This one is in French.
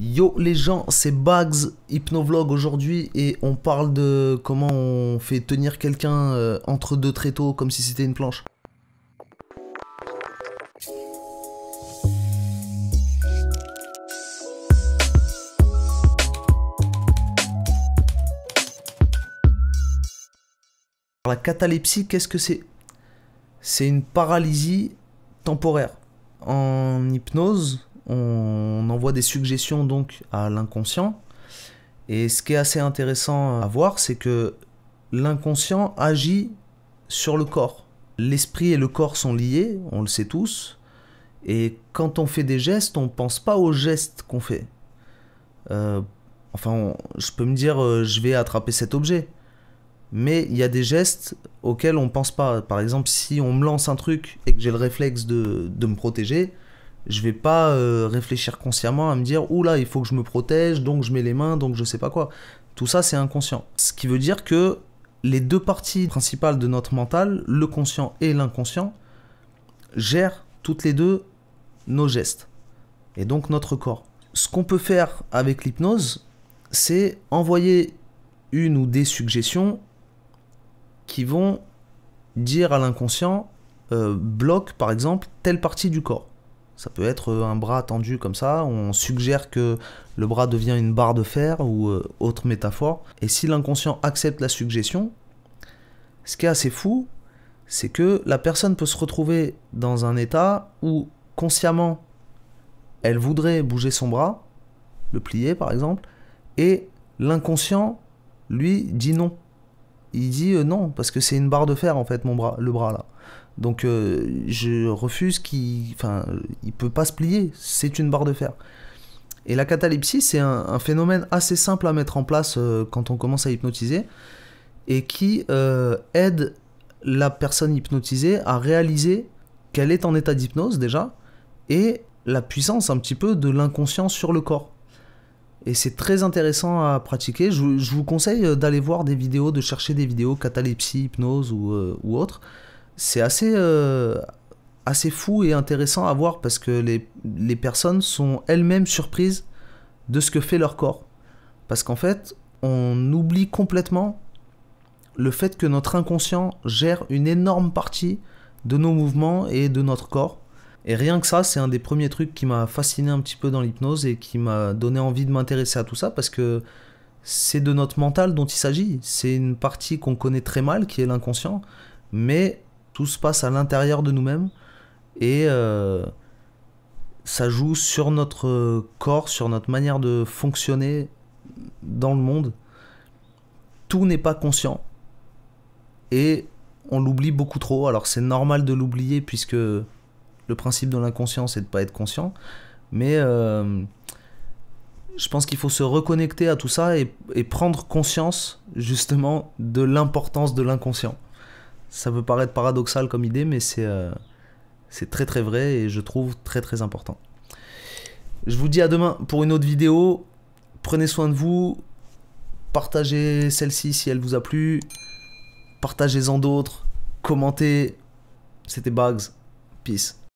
Yo les gens, c'est Bags Hypnovlog aujourd'hui et on parle de comment on fait tenir quelqu'un euh, entre deux tréteaux comme si c'était une planche. La catalepsie, qu'est-ce que c'est C'est une paralysie temporaire. En hypnose, on envoie des suggestions donc à l'inconscient. Et ce qui est assez intéressant à voir, c'est que l'inconscient agit sur le corps. L'esprit et le corps sont liés, on le sait tous. Et quand on fait des gestes, on ne pense pas aux gestes qu'on fait. Euh, enfin, je peux me dire, euh, je vais attraper cet objet. Mais il y a des gestes auxquels on ne pense pas. Par exemple, si on me lance un truc et que j'ai le réflexe de me protéger, je vais pas euh, réfléchir consciemment à me dire là, il faut que je me protège, donc je mets les mains, donc je sais pas quoi. Tout ça, c'est inconscient. Ce qui veut dire que les deux parties principales de notre mental, le conscient et l'inconscient, gèrent toutes les deux nos gestes et donc notre corps. Ce qu'on peut faire avec l'hypnose, c'est envoyer une ou des suggestions qui vont dire à l'inconscient euh, bloque par exemple telle partie du corps. Ça peut être euh, un bras tendu comme ça, on suggère que le bras devient une barre de fer ou euh, autre métaphore. Et si l'inconscient accepte la suggestion, ce qui est assez fou, c'est que la personne peut se retrouver dans un état où consciemment, elle voudrait bouger son bras, le plier par exemple, et l'inconscient, lui, dit non. Il dit euh, non, parce que c'est une barre de fer en fait, mon bras, le bras là. Donc euh, je refuse qu'il... Enfin, il peut pas se plier, c'est une barre de fer. Et la catalepsie, c'est un, phénomène assez simple à mettre en place euh, quand on commence à hypnotiser, et qui euh, aide la personne hypnotisée à réaliser qu'elle est en état d'hypnose déjà, et la puissance un petit peu de l'inconscient sur le corps. Et c'est très intéressant à pratiquer. Je, vous conseille d'aller voir des vidéos, de chercher des vidéos catalepsie, hypnose ou, ou autre c'est assez, euh, assez fou et intéressant à voir parce que les, les personnes sont elles-mêmes surprises de ce que fait leur corps. Parce qu'en fait, on oublie complètement le fait que notre inconscient gère une énorme partie de nos mouvements et de notre corps. Et rien que ça, c'est un des premiers trucs qui m'a fasciné un petit peu dans l'hypnose et qui m'a donné envie de m'intéresser à tout ça parce que c'est de notre mental dont il s'agit. C'est une partie qu'on connaît très mal, qui est l'inconscient, mais tout se passe à l'intérieur de nous-mêmes et euh, ça joue sur notre corps, sur notre manière de fonctionner dans le monde. Tout n'est pas conscient et on l'oublie beaucoup trop. Alors c'est normal de l'oublier puisque le principe de l'inconscient c'est de ne pas être conscient, mais euh, je pense qu'il faut se reconnecter à tout ça et prendre conscience justement de l'importance de l'inconscient. Ça peut paraître paradoxal comme idée, mais euh, c'est très très vrai et je trouve très très important. Je vous dis à demain pour une autre vidéo. Prenez soin de vous. Partagez celle-ci si elle vous a plu. Partagez-en d'autres. Commentez. C'était Bugs. Peace.